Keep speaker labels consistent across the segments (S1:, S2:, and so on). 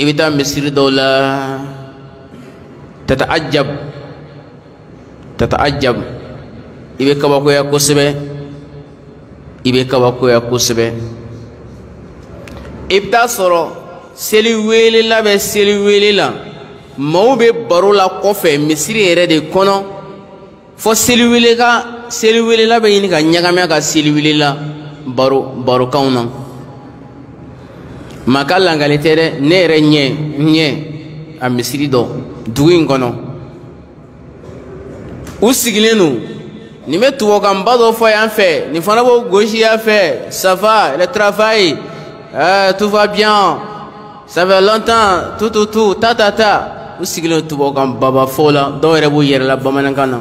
S1: i bɛ taa misiri dɔw la tata ajab tata ajab i bɛ kabakoya kosɛbɛ i bɛ kabakoya kosɛbɛ i bɛ taa sɔrɔ seli wele labɛn seli wele la maaw bɛ baro la kɔfɛ misiri yɛrɛ de kɔnɔ fo seli wele ka seli wele labɛn ɲini ka ɲagami a ka seli wele la baro barokanw na. Maka langa li tere, ne re nye, nye, a misi li do, dwi n kono. Ou si gilin nou, ni me tou wakam ba do fwayan fe, ni fwana bo goji ya fe, sa va, le trafay, tou va byan, sa ve lontan, tou tou tou, ta ta ta. Ou si gilin nou, tou wakam ba ba fo la, do yere bo yere la, ba manan kana.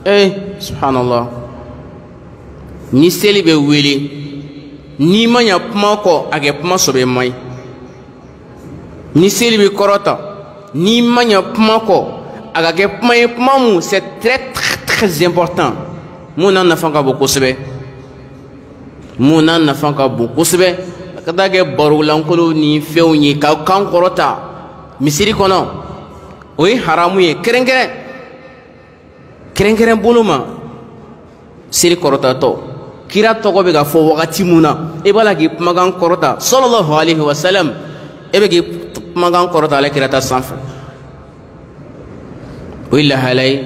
S1: E, eh, subhan Allah, ni seli be wili, ni manya pman ko, ake pman sobe mayi. ni seli bɛ korota n'i manya pma ko aga a pma kɛ pma c'est très très important mon n'a fanga ka bon kosɛbɛ n'a fanga ka bon kosɛbɛ a ka taa kɛ ni ka kan korota misiri oui o ye haramu ye kɛrɛnkɛrɛn kɛrɛnkɛrɛn bolo to kira to ko ka fɔ wagati mun na e la k'i kumakan korota sɔlɔlɔhu alayhi wa salam e k'i kumakan kɔrɔta ale kirata sanfɛ o ye lahala ye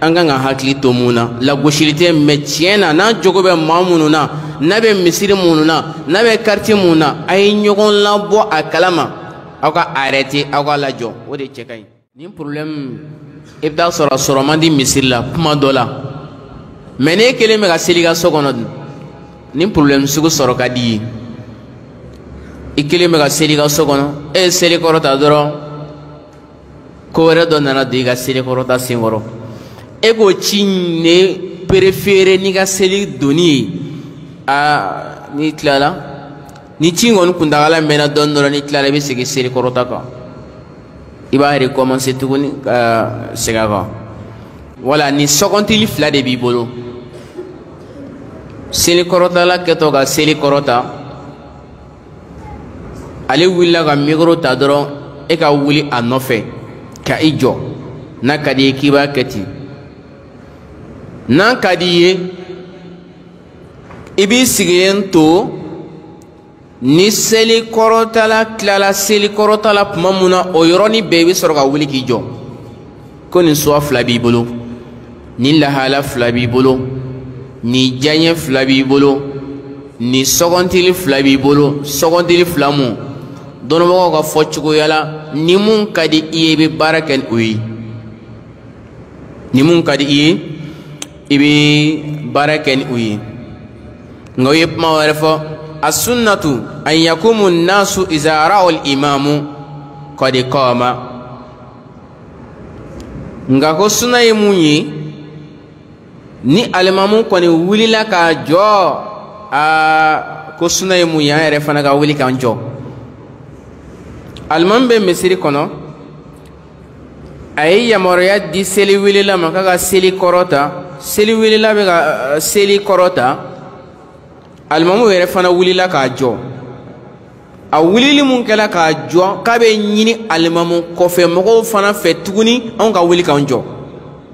S1: an kan ka hakili to mun na lagosili tɛ mɛ tiɲɛ na n'a jogo bɛ maa minnu na n'a bɛ misiri minnu na n'a bɛ kariti minnu na a ye ɲɔgɔn labɔ a kalama aw ka arɛte aw ka lajɔ o de cɛ ka ɲi nin porobilɛmu i bɛ taa sɔrɔ a sɔrɔ man di misiri la kuma dɔ la mɛ n'e kelen bɛ ka seli i ka so kɔnɔ dun nin porobilɛmu sugu sɔrɔ ka di i ye i kelen bɛ ka seli i ka so kɔnɔ e ye seli kɔrɔta dɔrɔn ko wɛrɛ dɔ nana don i ka seli kɔrɔta sen kɔrɔ e k'o ci ne perefeere n'i ka seli donni ye aa n'i tilala ni ci kɔni kuntagala mɛnna dɔɔni dɔrɔn n'i tilala i bɛ segin seli kɔrɔta kan i b'a recommencer tuguni ka segin a kan wala nin sɔgɔntili fila de b'i bolo seli kɔrɔtala kɛtɔ ka seli kɔrɔta. ale wulila ka mikoro ta dɔrɔn e ka wuli a nɔfɛ ka i jɔ n'a ka d'i ye k'i b'a kɛ ten n'a ka d'i ye i b'i sigilen to ni seli kɔrɔtala tilala seli kɔrɔtala tuma mun na o yɔrɔnin bɛɛ i bɛ sɔrɔ ka wuli k'i jɔ ko nin suwa fila b'i bolo nin lahala fila b'i bolo nin diyaɲɛ fila b'i bolo nin sɔgɔntili fila b'i bolo sɔgɔntili fila mun dɔnnibagaw ka fɔ cogoya la ni mun ka di i ye i bɛ baara kɛ ni o ye ni mun ka di i ye i bɛ baara kɛ o ye nka o ye kuma wɛrɛ fɔ as-sunnatu an yakumu an-nasu iza ra'u imamu qad qama nka ko suna ye mun ye ni alimamu kɔni wulila ka jɔ aa ko suna ye mun ye an yɛrɛ fana ka wuli k'an jɔ. alimami bɛ misiri kɔnɔ a ye yamaruya di seli wulila ma k'a ka seli kɔrɔta seli wulila bɛ ka seli kɔrɔta alimamiw yɛrɛ fana wulila k'a jɔ a wulili mun kɛla k'a jɔ k'a bɛ ɲini alimamu kɔfɛ mɔgɔw fana fɛ tuguni anw ka wuli k'an jɔ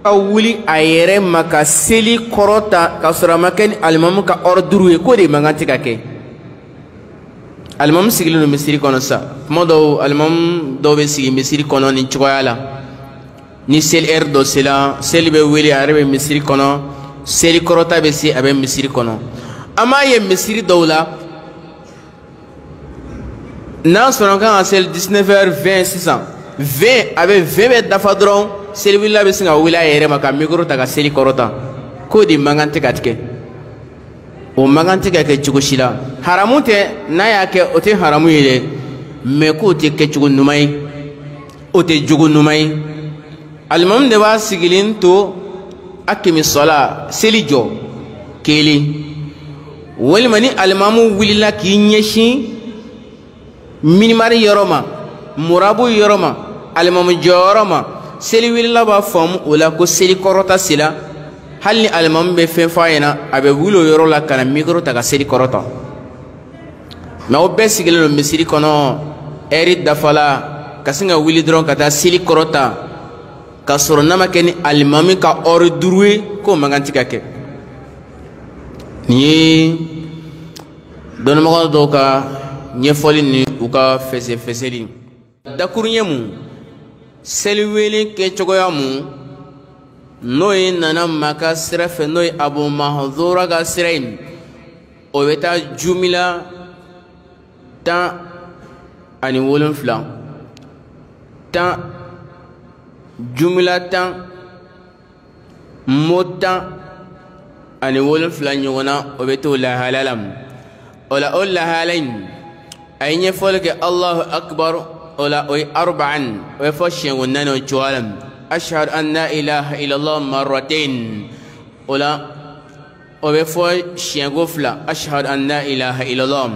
S1: ka wuli a yɛrɛ ma ka seli kɔrɔta k'a sɔrɔ a ma kɛ ni alimamu ka ɔri duuru ye k'o de mankan tɛ ka kɛ alimamu sigilen don misiri kɔnɔ sa kuma dɔw alimamu dɔw bɛ sigi misiri kɔnɔ nin cogoya la ni seli ɛri er dɔ sela seli bɛ wele a yɛrɛ bɛ misiri kɔnɔ seli kɔrɔta bɛ se a bɛ misiri kɔnɔ an b'a ye misiri dɔw la n'a sɔrɔ an kan ka seli dix-neuf heures vingt sisan vingt a bɛ vingt bɛ dafa dɔrɔn seliwulila bɛ sin ka wuli a yɛrɛ ma ka mikoro ta ka seli kɔrɔta k'o de man kan tɛ ka tigɛ. o magan tɛ ka kɛ cogo si la haramu tɛ n'a y'a kɛ o tɛ haramu ye dɛ mɛ k'o tɛ kɛcogo ɲuman ye o tɛ jogo ɲuman ye alimami de b'a sigilen to a kɛmɛ sɔla seli jɔ kelen walima ni alimamu wulila k'i ɲɛsin minimari yɔrɔ ma murabu yɔrɔ ma alimamu jɔyɔrɔ ma seli wulila b'a faamu o la ko seli kɔrɔta sela hali ni alimami bɛ fɛn fɔ a ɲɛna a bɛ wuli o yɔrɔ la ka na mikoro ta ka seli kɔrɔta mɛ o bɛɛ sigilen don misiri kɔnɔ ɛri dafala ka sin ka wuli dɔrɔn ka taa seli kɔrɔta ka sɔrɔ n'a ma kɛ ni alimami ka ɔri duuru ye k'o man kan tɛ ka kɛ nin ye dɔnnibaga dɔw ka ɲɛfɔli ni u ka fɛsɛfɛsɛli dakuruɲɛ mun seliwele kɛcogoya mun n'o ye nana maka sira fɛ n'o ye abu mahadura ka sira in o bɛ taa jumila tan ani wolonfila tan jumila tan mo tan ani wolonfila ɲɔgɔn na o bɛ t'o lahala la o la o lahala in a ye ɲɛfɔli kɛ alahu akibaru o la o ye arba'an o bɛ fɔ siɲɛ naani o cogoya la. أشهد أن لا إله إلا الله مرتين ولا أبفو شيغوفلا أشهد أن لا إله إلا الله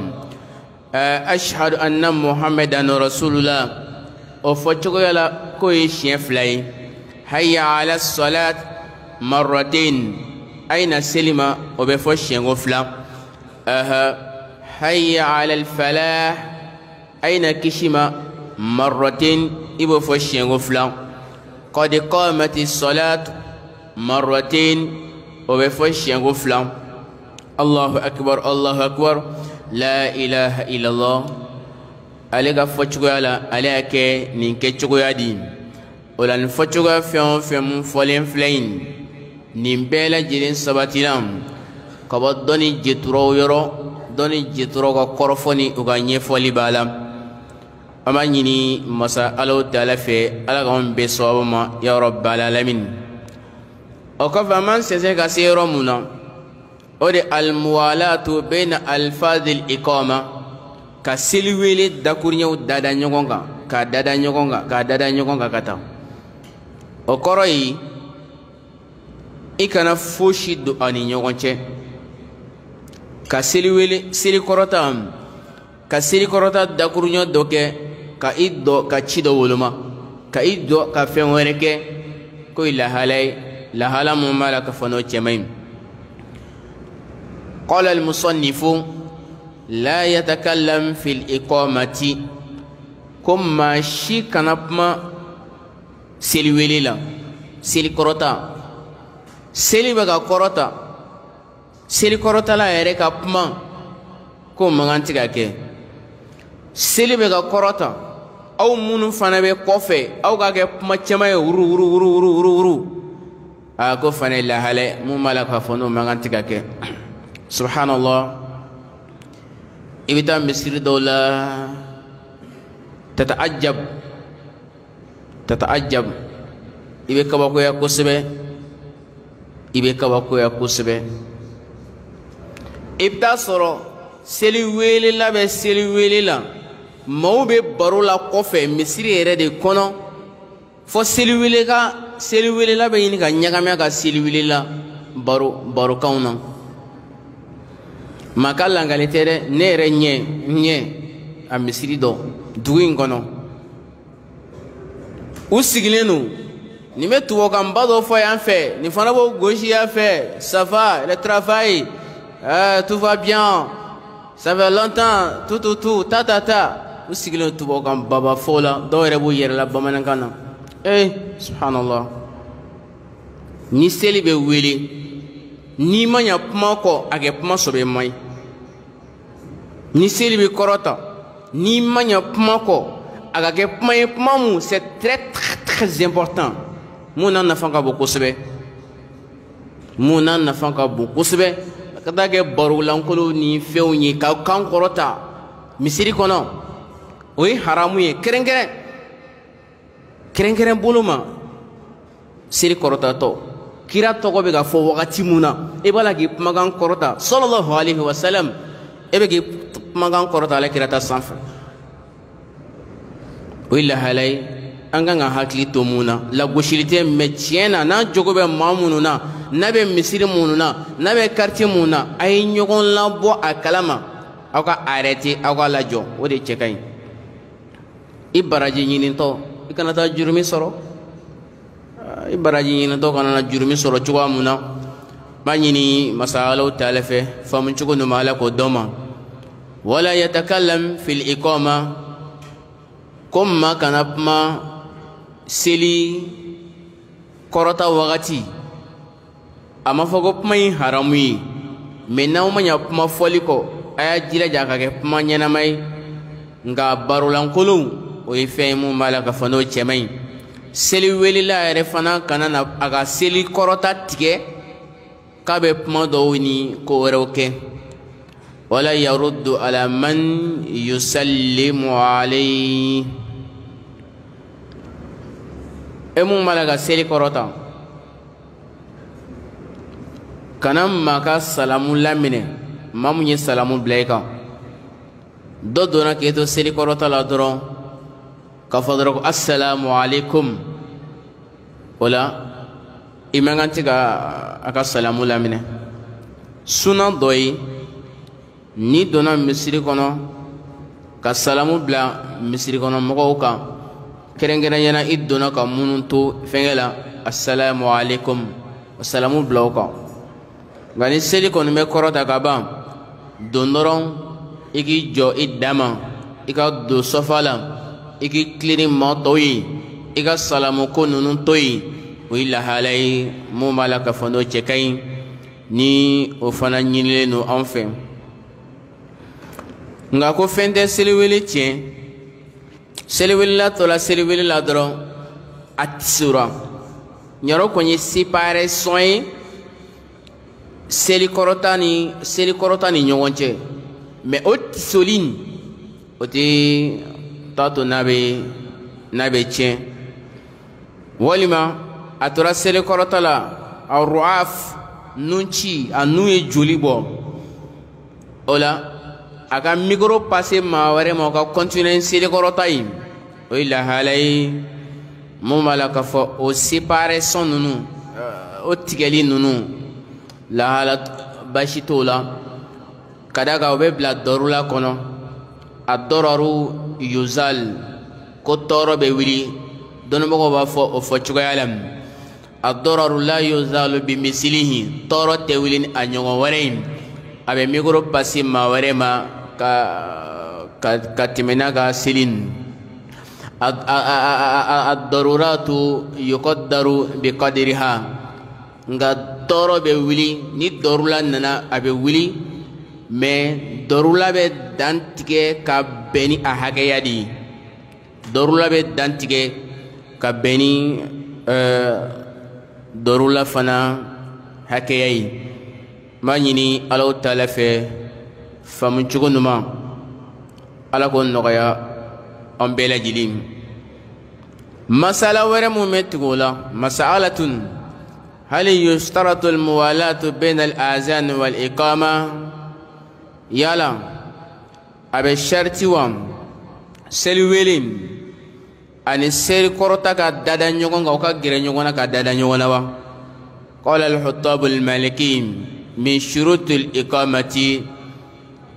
S1: أه، أشهد أن محمدا رسول الله أفتغيلا كوي شيفلاي هيا على الصلاة مرتين أين سلمة أبفو شيغوفلا أها هيا على الفلاح أين كشما مرتين إبو فشين غفلان قد قامت الصلاة مرتين وبفش يغفلا الله أكبر الله أكبر لا إله إلا الله أليك فشغل أليك نينك دين ولا نفشغل فيهم فيهم فلين فلين نمبالا جلين لام كبا دوني جترو يرو دوني جترو كورفوني وغاني فولي بالا an b'a ɲini masa alaw taala fɛ ala k'anw bɛɛ sababu ma ya rabbal alamin o kɔfɛ an b'an sɛnsɛn ka se yɔrɔ mun na o de almuwalatu bɛna alfadil ikɔma ka seli wele dakuruɲɛw dada ɲɔgɔn kan k'a dada ɲɔgɔn kan k'a dada ɲɔgɔn kan ka taa o kɔrɔ ye i kana fosi don a ni ɲɔgɔn cɛ ka seli wele seli kɔrɔta ka seli kɔrɔta dakuruɲɛ dɔ kɛ ka i dɔ ka ci dɔ woloma ka i dɔ ka fɛn wɛrɛ kɛ ko i lahala ye lahala mun b'a la ka fɔ n'o cɛ man ɲi قال المصنف لا يتكلم في الإقامة كما شي كنبما سلويلي seli kɔrɔta seli bɛ ka kɔrɔta seli kɔrɔtala yɛrɛ ka kuma ko mankan ti ka kɛ seli bɛ ka kɔrɔta أو منو فنبة كوفة أو كا كم تجمع ورو ورو ورو ورو ورو ورو أكو فن الله هلا مو مالك فنو مانع تكاك سبحان الله إبتدا مصر دولا تتأجب تتأجب إبى كباكوا يا كوسبة إبى كباكوا يا كوسبة إبتدا صرو سليم ويلي لا بس سليم ويلي لا maaw bɛ baro la kɔfɛ misiri yɛrɛ de kɔnɔ fɔ seliwele ka seliwelela bɛ ɲini ka ɲagami a ka seliwelela baro barokanw na maa ka langali tɛ dɛ ne yɛrɛ ɲɛ ɲɛ a misiri dɔ dugu in kɔnɔ u sigilen don nin bɛ tubabukanba dɔ fɔ yan fɛ nin fana b'o gosi yan fɛ safa le travail euh, tout va bien ça fait longtemps tout tout tout ta ta ta u sigilen tubabu kan baba fɔ la dɔw yɛrɛ b'u yɛrɛ la bamanankan na ee subhanallah ni seli bɛ wele n'i ma ɲa kuma kɔ a kɛ kuma sɔbɛ ma ye ni seli bɛ kɔrɔta n'i ma ɲa kuma kɔ a ka kɛ kuma ye kuma mun c'est très très important mun n'a nafa ka bon kosɛbɛ mun n'a nafa ka bon kosɛbɛ ka taa kɛ barolankolonw ni fɛnw ye ka kan kɔrɔta misiri kɔnɔ o ye haramu ye kɛrɛnkɛrɛn kɛrɛnkɛrɛn bolo ma seli kɔrɔtatɔ kira tɔgɔ bɛ ka fɔ wagati mun na i e b'a la k'i kumakan kɔrɔta sɔlɔlɔhu alayhi wa salam e bɛ k'i kumakan kɔrɔta ale kira ta sanfɛ o ye lahala ye an kan ka hakili to mun na lagosili tɛ mɛ tiɲɛ na n'a jogo bɛ maa minnu na n'a bɛ misiri minnu na n'a bɛ kariti minnu na a ye ɲɔgɔn labɔ a kalama aw ka arɛti aw ka lajɔ o de cɛ ka ɲi i baraji ɲinitɔ i kana taa jurumi sɔrɔ ah, i baraji kana na jurumi sɔrɔ cogoya mun na ma ɲini masa alaw numa k'o wala yatakallam fil iqama ko kana kuma seli wagati a ma fɔ ko kuma in haramu ye mɛ n'aw ma foliko kuma fɔli kɔ a y'a jilaja o ye fɛn ye mun b'a la ka fɔ n'o cɛ man ɲi seli welila yɛrɛ fana kana na a ka seli kɔrɔta tigɛ k'a bɛ kuma dɔw ni ko wɛrɛw kɛ wala yaruddu ala man yusallimu alayhi e mun b'a la ka seli kɔrɔta kana maa ka salamu laminɛ maa mun ye salamu bila i kan dɔ donna k'e to seli kɔrɔta la dɔrɔn kafadrok assalamu alaikum wala iman kan tiga aka salamu lamine suna dɔ ye ni donna misiri kɔnɔ ka salamu bila misiri kɔnɔ mɔgɔw kan kɛrɛnkɛrɛnyana i donna ka minnu to fɛngɛ la assalamu alaikum salamu bila o kan nka ni seli kɔni bɛ kɔrɔta ka ban don dɔrɔn i k'i jɔ i da ma i ka don sɔfa la i k'i tilenni mɔ tɔ ye i ka salamuko ninnu to yen o ye lahala ye mun b'a la k'a fɔ n'o cɛ ka ɲi ni o fana ɲinilen don anw fɛ nka ko fɛn tɛ seliwele tiɲɛ seliwelela tɔ seliwele la dɔrɔn a tisora ɲɔrɔ kɔni ye separɛ sɔn ye selikɔrɔta ni selikɔrɔta ni ɲɔgɔn cɛ mɛ o tisoli o tɛ t'a n'a bɛ n'a bɛ tiɲɛ walima a tora selekɔrɔta la a ruaf nun ci a nun ye joli bɔ o la a ka mikoro pase maa wɛrɛ ma o ka kɔntine selekɔrɔta ye o ye lahala ye mun b'a la k'a fɔ o separation ninnu o tigɛli ninnu lahala basi t'o la ka d'a kan o bɛ bila dɔrula kɔnɔ a dɔrɔru yuzal ko tɔɔrɔ bɛ wili dɔnnibagaw b'a fɔ o fɔ cogoya la adɔrɔru la yuzalu bimisilihi tɔɔrɔ tɛ a ɲɔgɔn wɛrɛ in a bɛ mikoro pasi maa wɛrɛ ma ka ka ka tɛmɛ n'a ka seli daru bi kadiri ha nka tɔɔrɔ bɛ wili ni la nana a bɛ wuli mɛ dɔrula bɛ dan ka bɛn a hakɛya de ye dɔrula bɛ dantigɛ ka beni eh, dorula dɔrula fana hakɛya ye n ɲini alaw taala fɛ faamu cogo ɲuman ala k'o nɔgɔya an bɛɛ lajɛlen masala wɛrɛ mu bɛ tigi o la masaalatun hali yustaratu almuwalatu bayna alazan walikama yala a bɛ sariti wa seli wele ani seli kɔrɔta ka dada ɲɔgɔn kan o ka gɛrɛ ɲɔgɔn na ka dada ɲɔgɔn na wa قال الحطاب المالكي من شروط الإقامة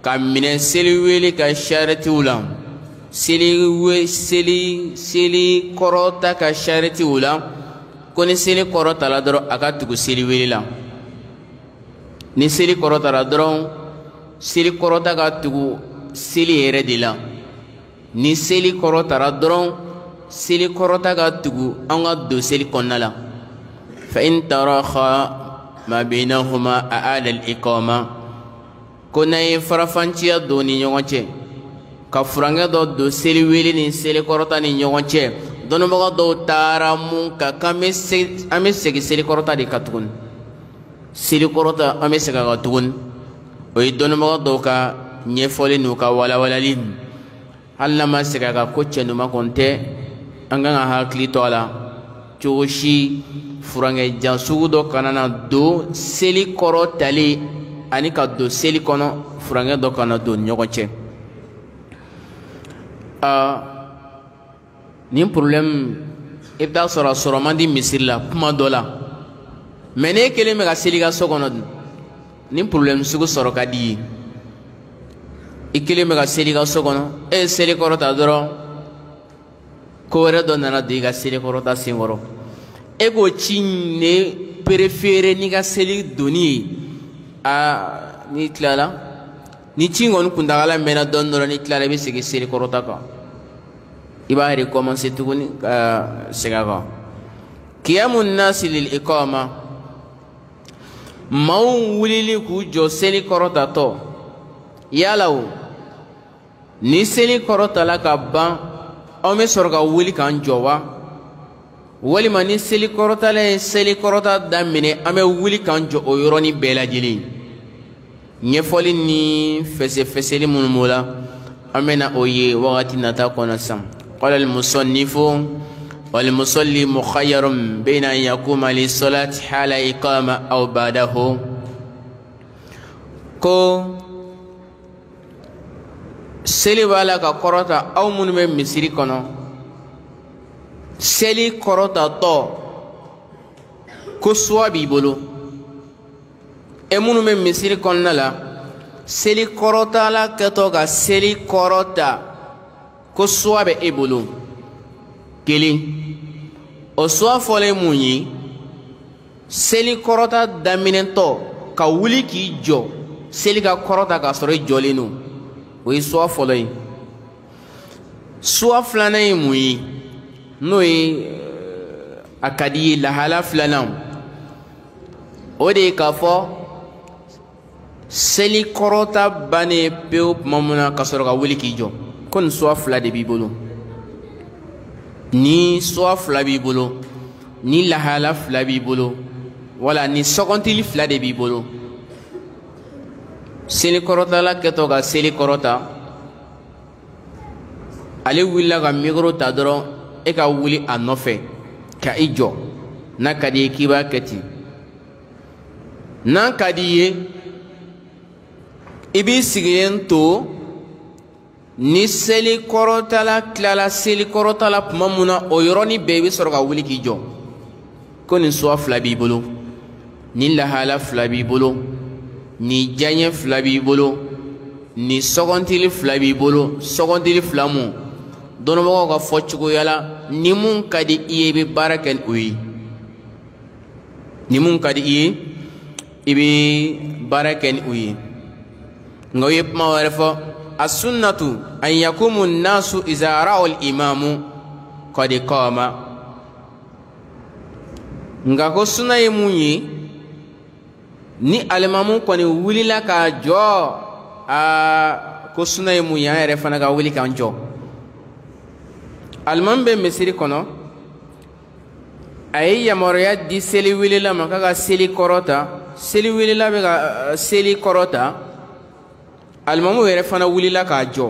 S1: كم من سلوي لك شارت ولام سلوي سلي سلي كروتا كشارت ولام كوني سلي كروتا لدرو أكاد تكو سلوي لام ni seli kɔrɔtara dɔrɔn seli kɔrɔta ka tugu seli yɛrɛ de la ni seli kɔrɔ dɔrɔn seli kɔrɔta ka tugu an ka don seli kɔnɔna la fa in taraha mabina huma a ala al-iqama ko n'a ye farafanciya don ni ɲɔgɔn cɛ ka furankɛ dɔ don seli wele ni seli kɔrɔta ni ɲɔgɔn cɛ dɔnnibaga dɔw taara mun kan k'an bɛ segin seli kɔrɔta de kan tuguni seli kɔrɔta an bɛ segin a kan tuguni o ye dɔnnibagaw dɔw ka ɲɛfɔli n'u ka walawalali hali n'a ma segin a kan ko cɛ ɲuman kɔni tɛ an kan ka hakili to a la cogo si furankɛ jan sugu dɔ kana na don seli kɔrɔ tali ani ka don seli kɔnɔ furankɛ dɔ kana don ɲɔgɔn cɛ aa nin porobilɛmu i bɛ taa sɔrɔ a sɔrɔ man di misiri la kuma dɔ la mɛ n'e kelen bɛ ka seli i ka so kɔnɔ dun. nin problème sugu sɔrɔ ka di i ye i kelen bɛ ka seli i ka so kɔnɔ e ye seli kɔrɔta dɔrɔn ko wɛrɛ dɔ nana don i ka seli kɔrɔta sen kɔrɔ e k'o ci ne perefeere n'i ka seli donni ye aa n'i tilala ni ci in kɔni kuntagala mɛnna dɔɔni dɔrɔn n'i tilala i bɛ segin seli kɔrɔta kan i b'a recommencer tuguni ka segin a kan kiyamu nasi lil iqama maaw wulili k'u jɔ seli kɔrɔtatɔ yala o ni seli kɔrɔtala ka ban anw bɛ sɔrɔ ka wuli k'an jɔ wa walima ni seli kɔrɔtala ye seli kɔrɔta daminɛ an bɛ wuli k'an jɔ o yɔrɔnin bɛɛ lajɛlen ɲɛfɔli ni fɛsɛfɛsɛli minnu b'o la an bɛ na o ye wagati nata kɔnɔ sisan qala al والمصلي مخير بين أن يقوم للصلاة حال إقامة أو بعده ko seli b'a la ka kɔrɔta aw minnu bɛ misiri kɔnɔ seli kɔrɔtatɔ ko suwa b'i bolo e minnu bɛ misiri kɔnɔna la seli kɔrɔtala kɛtɔ ka seli kɔrɔta ko suwa bɛ e bolo kelen o suwa fɔlen mun ye seli kɔrɔta daminɛtɔ ka wuli k'i jɔ seli ka kɔrɔta k'a sɔrɔ i jɔlen don o ye suwa fɔlɔ ye suwa filanan ye mun eh, ye n'o ye a ka di ye lahala filanan o de ye k'a fɔ seli kɔrɔta bannen pewu tuma min na ka sɔrɔ ka wuli k'i jɔ ko nin suwa fila de b'i bolo. ni suwa fila b'i bolo ni lahala fila b'i bolo wala ni sɔgɔntili fila de b'i bolo selikɔrɔtala kɛtɔ ka seli ale wulila ka mikoro ta dɔrɔn e ka wuli a nɔfɛ ka i jɔ n'a ka d'i ye k'i b'a kɛ ten n'a ka d'i ye i b'i sigilen to ni seli kɔrɔtala tilala seli kɔrɔtala tuma mun na o yɔrɔnin bɛɛ i bɛ sɔrɔ ka wuli k'i jɔ ko nin suwa fila b'i bolo nin lahala fila b'i bolo nin diyaɲɛ fila b'i bolo nin sɔgɔntili fila b'i bolo sɔgɔntili fila mun dɔnnibagaw ka fɔ cogoya ni mun ka di i ye i bɛ baara kɛ ni o ye ni mun ka di i ye i bɛ baara kɛ ni o ye nka u ye kuma wɛrɛ fɔ. as-sunnatu an yakumu an-nasu idha ra'u al-imamu qad qama nga ko sunna ye mun ye ni alimamu kɔni wulila ka jɔ a ko sunna ye mun ye an yɛrɛ fana ka wuli k'an jɔ alimamu bɛ misiri kɔnɔ a ye yamaruya di seli wilila ma k'a ka seli kɔrɔta seli wilila bɛ ka seli kɔrɔta alimamu yɛrɛ fana wulila k'a jɔ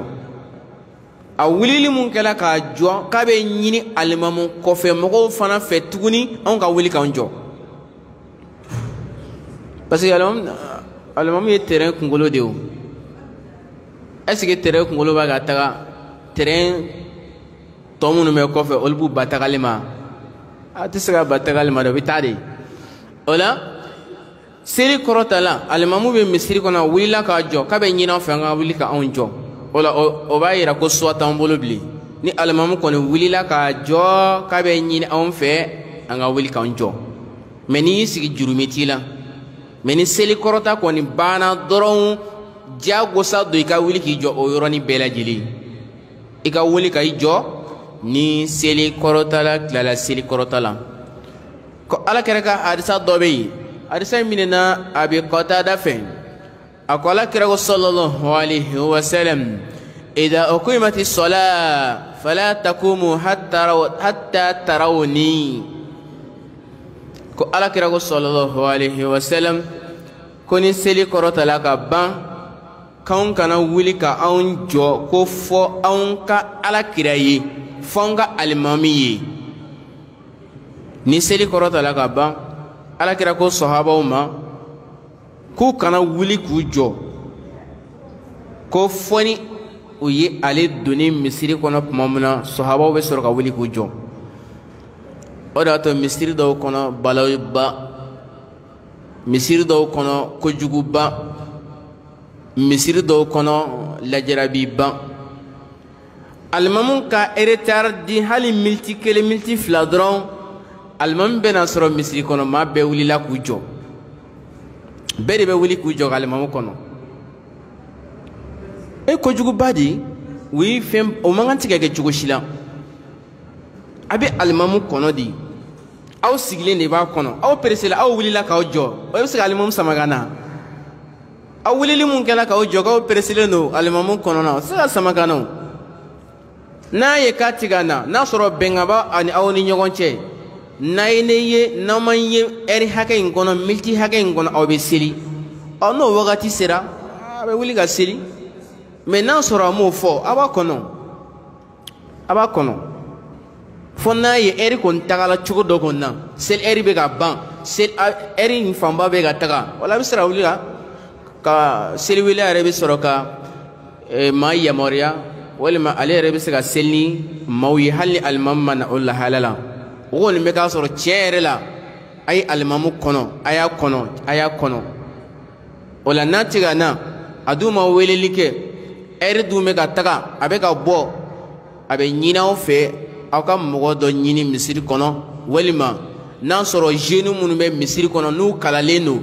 S1: a wulili mun kɛla k'a jɔ k'a bɛ ɲini alimamu kɔfɛ mɔgɔw fana fɛ tuguni anw ka wuli k'an jɔ parce que alimamu alimamu ye tɛrɛn kunkolo de o est ce que tɛrɛn kunkolo b'a ka taga tɛrɛn tɔ minnu bɛ kɔfɛ olu b'u ba tagali ma a tɛ se ka ba tagali ma dɛ o bɛ taa de o la. seri kɔrɔtala alimamu bɛ misiri kɔnɔ wulila k'a jɔ k'a bɛ ɲin'an fɛ an ka wuli ka jɔ o la o b'a yira ko suwa t'an bolo bilen ni alimamu kɔni wulila k'a jɔ k'a bɛ ɲini anw fɛ an ka wuli k'an jɔ mɛ n'i y'i sigi jurumi t'i la mɛ ni seli kɔrɔta kɔni banna dɔrɔn diyagosa don i ka wuli k'i jɔ o yɔrɔnin bɛɛ lajɛlen i ka wuli ka i jɔ ni seli kɔrɔtala tilala seli kɔrɔta la ko alakira ka hadisa dɔ bɛ yen hadisa in minɛna abi qatada fɛ a ko ala kira ko sallallahu alaihi wa sallam idha uqimati sala fala takumu hatta hatta tarawni ko ala kira ko sallallahu alaihi wa sallam ko ni seli kɔrɔtala ka ban k'anw kana wuli ka anw jɔ ko fɔ anw ka ala kira ye fɔ anw ka alimami ye ni seli kɔrɔtala ka ban alakira ko sahabaw ma k'u kana wuli k'u jɔ ko fɔ u ye ale donni misiri kɔnɔ tuma min na sahabaw bɛ sɔrɔ ka wuli k'u jɔ o de y'a to misiri dɔw kɔnɔ balawuba misiri dɔw kɔnɔ kojuguba misiri dɔw kɔnɔ lajarabiba alimamu ka eretari di hali militi kelen militi fila dɔrɔn alimami bɛna sɔrɔ misiri kɔnɔ maa bɛɛ wulila k'u jɔ bɛɛ de bɛ wuli k'u jɔ ka alimami kɔnɔ e kojuguba de o ye fɛn o man kan tɛ ka kɛ cogo si la a bɛ alimamu kɔnɔ de aw sigilen de b'a kɔnɔ aw peresela aw wulila k'aw jɔ o bɛ se ka alimamu sama ka na aw wulili mun kɛla k'aw jɔ k'aw pereselen don alimamu kɔnɔ na o tɛ se ka sama ka na o n'a ye k'a ti ka na n'a sɔrɔ bɛnkan b'a ani aw ni ɲɔgɔn cɛ nayine ye n'aw ma ye ɛri hake ngono kɔnɔ militi hakɛ in kɔnɔ aw bɛ wagati sera abe bɛ wuli ka seli mɛ n'a sɔrɔ m'o fo aba kono aba kono b'a fo n'a ye ɛri kɔni tagala chugo dɔ kɔni na seli ɛri bɛ ka ban sel eri in fanba bɛ ka taga wala a bɛ se ka wuli ka ka seliwele yɛrɛ bɛ sɔrɔ ka maa yamaruya walima ale yɛrɛ bɛ se ka seli ni maaw ye hali na ulla halala o kɔni bɛ k'a sɔrɔ tiɲɛ yɛrɛ la a ye alimamu kɔnɔ a y'a kɔnɔ a y'a kɔnɔ o la n'a tɛ ka na a dun ma weleli ka taga a ka bɔ a bɛ ɲini misiri kɔnɔ walima n'a sɔrɔ zeni minnu bɛ misiri kɔnɔ n'u kalalen don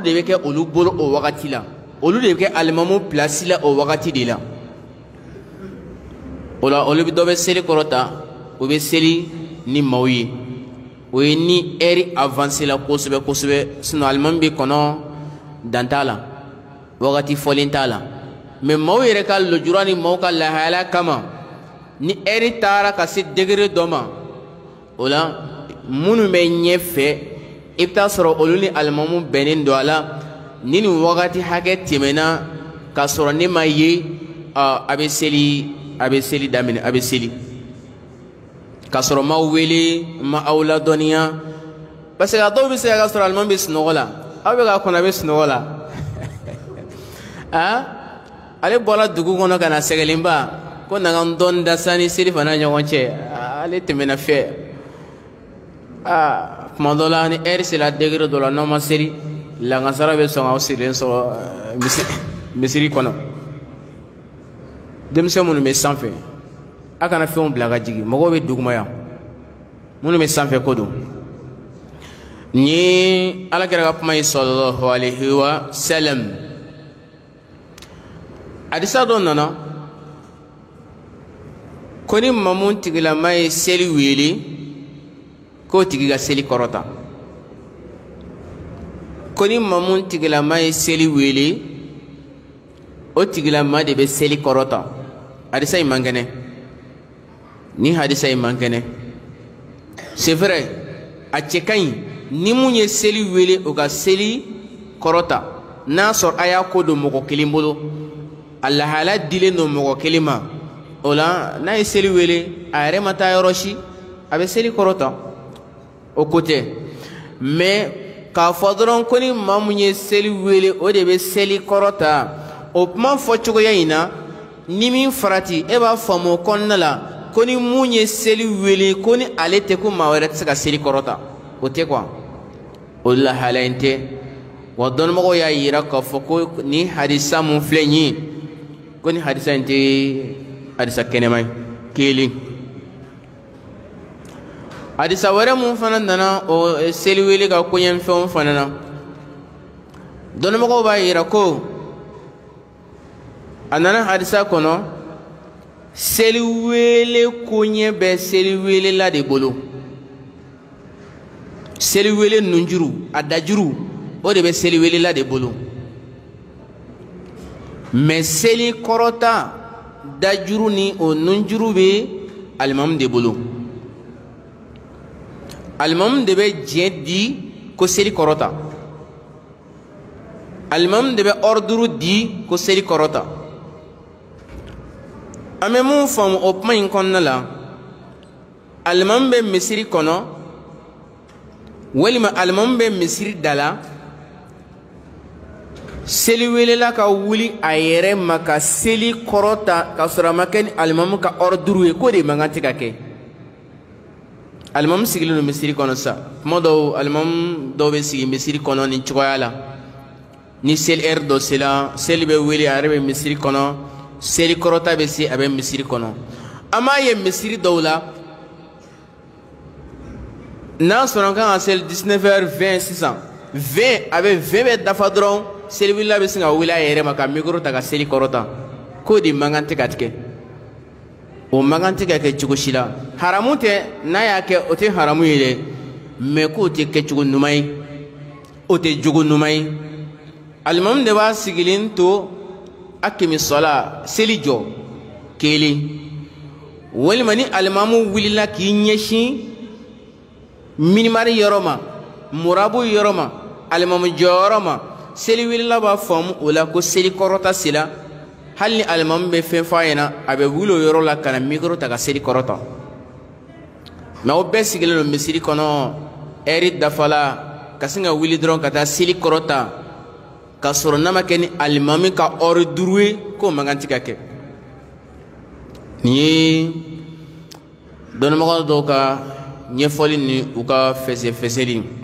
S1: de bɛ kɛ olu bolo o wagati la olu de bɛ kɛ alimamu la o wagati de la o olu seli ni maaw ye o ye ni ɛri avanse la kosɛbɛ kosɛbɛ sinɔn alimami bɛ kɔnɔ dan t'a la wagati fɔlen t'a la mɛ maaw yɛrɛ ka lujura ni maaw ka lahalaya kama ni ɛri taara ka se degere dɔ ma o la minnu bɛ ɲɛfɛ i bɛ taa sɔrɔ olu ni alimami bɛnnen don a la ni nin wagati hakɛ tɛmɛna k'a sɔrɔ ne ma ye a bɛ seli a bɛ seli daminɛ a bɛ seli. k'a sɔrɔ n ma wele n ma aw ladɔnniya parce que a dɔw bɛ se ka sɔrɔ alimami bɛ sunɔgɔ la aw bɛ k'a kɔnɔ a bɛ sunɔgɔ la ah ale bɔra dugu kɔnɔ ka na sɛgɛlenba ko nana n dɔɔni da sanni seli fana ɲɔgɔn cɛ ale tɛmɛna fɛ aa kuma dɔ la ni ɛri sera degere dɔ la n'aw ma seli lankasara bɛ sɔn k'aw sirilen sɔrɔ misiri kɔnɔ denmisɛn minnu bɛ sanfɛ. a kana fɛnw bila ka jigi mɔgɔw bɛ dugumaya minnu bɛ sanfɛ ko don nin ye alakira ka kuma ye sɔlɔlɔhu alihi wa sɛlɛm hadisa dɔ nana ko ni mamu tigilama ye seli wele k'o tigi ka seli kɔrɔta ko ni mamu tigilama ye seli wele o tigilama de bɛ seli kɔrɔta hadisa in man kɛnɛ ni hadisa yi man kɛnɛ c'est vrai a cɛ ka ɲi ni mun ye seli wele o ka seli kɔrɔta n'a sɔrɔ a y'a ko don mɔgɔ kelen bolo a lahala dilen don mɔgɔ kelen ma o la n'a ye seli wele a yɛrɛ ma taa yɔrɔ si a bɛ seli kɔrɔta o ko tɛ mais k'a fɔ dɔrɔn ko ni maa mun ye seli wele o de bɛ seli kɔrɔta o kuma cogoya in na ni min farati e b'a faamu o kɔnɔna la. ko ni mun ye seli wele ko ni ale tɛ ko maa wɛrɛ tɛ se ka seli kɔrɔta o tɛ kuwa o lahala in tɛ wa dɔnnimɔgɔw y'a yira k'a fɔ ko ni hadisa mun filɛ nin ye ko ni hadisa in tɛ hadisa kɛnɛma ye kelen hadisa wɛrɛ mun fana nana o seli wele ka koɲɛfɛnw fana na dɔnnimɔgɔw b'a yira ko a nana hadisa kɔnɔ seliwele koɲɛ bɛ seliwelela de bolo seliwele nunjuru a dajuru o de bɛ seliwelela de bolo mɛ seli kɔrɔta dajuru ni o nunjuru bɛ alimamu de bolo alimamu de bɛ diɲɛ di ko seli kɔrɔta alimamu de bɛ ɔriduru di ko seli kɔrɔta an bɛ mun faamu o kuma in kɔnɔna la alimami bɛ misiri kɔnɔ walima alimami bɛ misiri da la seli welela ka wuli a yɛrɛ ma ka seli kɔrɔta ka sɔrɔ a ma kɛ ni alimami ka ɔri duuru ye k'o de man kan tɛ ka kɛ alimami sigilen don misiri kɔnɔ sa kuma dɔw alimami dɔw bɛ sigi misiri kɔnɔ nin cogoya la ni seli ɛri dɔ sela seli bɛ wele a yɛrɛ bɛ misiri kɔnɔ. seli kɔrɔta bɛ se a bɛ misiri kɔnɔ an b'a ye misiri dɔw la n'an sɔrɔ an kan ka seli 19h20 sisan 20 a bɛ 20 bɛ dafa dɔrɔn seliwulila bɛ sin ka wuli a yɛrɛ ma ka mikoro ta ka seli kɔrɔta k'o de man kan tɛ ka tigɛ o man kan tɛ ka kɛ cogo si la haramu tɛ n'a y'a kɛ o tɛ haramu ye dɛ mɛ k'o tɛ kɛcogo ɲuman ye o tɛ jogo ɲuman ye alimami de b'a sigilen to akimi sọla seli jọ kelen walima ni alimamu wulila k'i ɲɛsin minimari yɔrɔ ma murabu yɔrɔ ma alimamu jɔyɔrɔ ma seli wulila b'a faamu o la ko seli kɔrɔta sela hali ni alimamu bɛ fɛn fɔ a ɲɛna a bɛ wuli o yɔrɔ la ka na mikoro ta ka seli kɔrɔta mɛ o bɛɛ sigilen don misiri kɔnɔ ɛri dafala ka sin ka wuli dɔrɔn ka taa seli kɔrɔta. k'a sɔrɔ n'a ma kɛ ni alimami ka ɔri duuru ye k'o man kan ti ka kɛ nin ye dɔnnibaga dɔw ka ɲɛfɔli ni u ka fɛsɛfɛsɛli ye